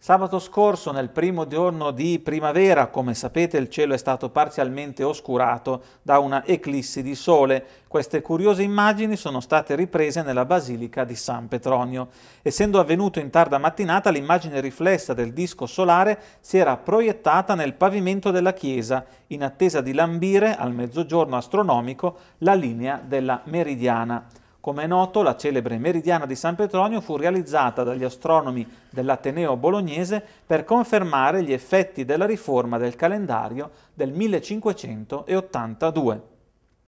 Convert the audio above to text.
Sabato scorso, nel primo giorno di primavera, come sapete il cielo è stato parzialmente oscurato da una eclissi di sole. Queste curiose immagini sono state riprese nella Basilica di San Petronio. Essendo avvenuto in tarda mattinata, l'immagine riflessa del disco solare si era proiettata nel pavimento della chiesa, in attesa di lambire, al mezzogiorno astronomico, la linea della meridiana. Come è noto, la celebre meridiana di San Petronio fu realizzata dagli astronomi dell'Ateneo bolognese per confermare gli effetti della riforma del calendario del 1582.